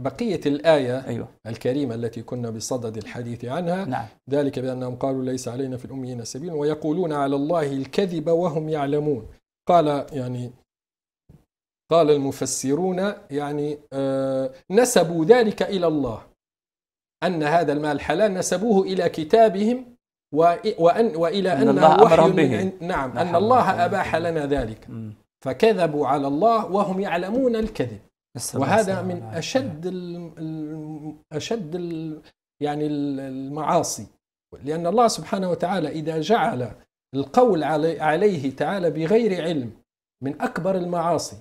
بقية الآية أيوة. الكريمة التي كنا بصدد الحديث عنها نعم. ذلك بأنهم قالوا ليس علينا في الأميين سبيل ويقولون على الله الكذب وهم يعلمون قال يعني قال المفسرون يعني آه نسبوا ذلك إلى الله أن هذا المال الحلال نسبوه إلى كتابهم وأن وإلى أن الله أمر به. نعم أن الله أباح لنا ذلك م. فكذبوا على الله وهم يعلمون الكذب وهذا من اشد اشد يعني المعاصي لان الله سبحانه وتعالى اذا جعل القول عليه تعالى بغير علم من اكبر المعاصي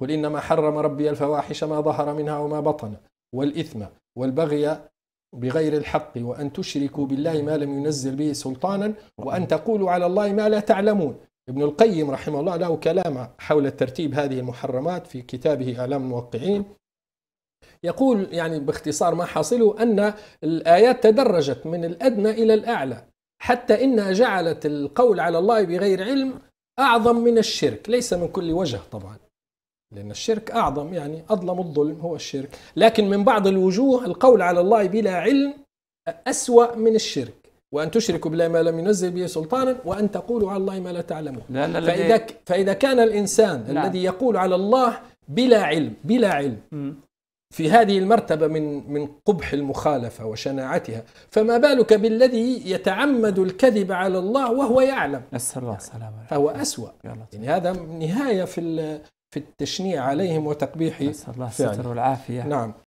قل انما حرم ربي الفواحش ما ظهر منها وما بطن والاثم والبغي بغير الحق وان تشركوا بالله ما لم ينزل به سلطانا وان تقولوا على الله ما لا تعلمون ابن القيم رحمه الله له كلام حول ترتيب هذه المحرمات في كتابه اعلام الموقعين يقول يعني باختصار ما حاصله أن الآيات تدرجت من الأدنى إلى الأعلى حتى إنها جعلت القول على الله بغير علم أعظم من الشرك ليس من كل وجه طبعا لأن الشرك أعظم يعني أظلم الظلم هو الشرك لكن من بعض الوجوه القول على الله بلا علم أسوأ من الشرك وأن تشركوا بالله ما لم ينزل به سلطانا وأن تقولوا على الله ما لا تعلمون لأن فإذا, ك... فإذا كان الإنسان نعم. الذي يقول على الله بلا علم بلا علم م. في هذه المرتبة من من قبح المخالفة وشناعتها فما بالك بالذي يتعمد الكذب على الله وهو يعلم نسأل الله السلامة فهو أسوأ يعني هذا نهاية في في التشنيع عليهم وتقبيح نسأل الله الستر والعافية نعم